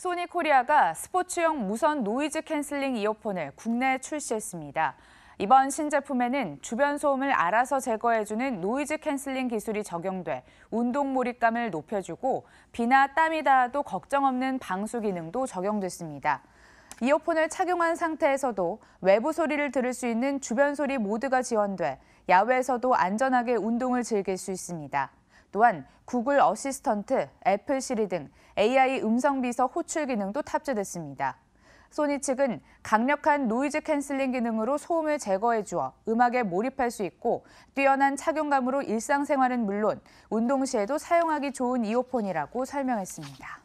소니 코리아가 스포츠용 무선 노이즈 캔슬링 이어폰을 국내에 출시했습니다. 이번 신제품에는 주변 소음을 알아서 제거해주는 노이즈 캔슬링 기술이 적용돼 운동 몰입감을 높여주고 비나 땀이 닿아도 걱정 없는 방수 기능도 적용됐습니다. 이어폰을 착용한 상태에서도 외부 소리를 들을 수 있는 주변 소리 모두가 지원돼 야외에서도 안전하게 운동을 즐길 수 있습니다. 또한 구글 어시스턴트, 애플 시리 등 AI 음성 비서 호출 기능도 탑재됐습니다. 소니 측은 강력한 노이즈 캔슬링 기능으로 소음을 제거해 주어 음악에 몰입할 수 있고 뛰어난 착용감으로 일상생활은 물론 운동 시에도 사용하기 좋은 이어폰이라고 설명했습니다.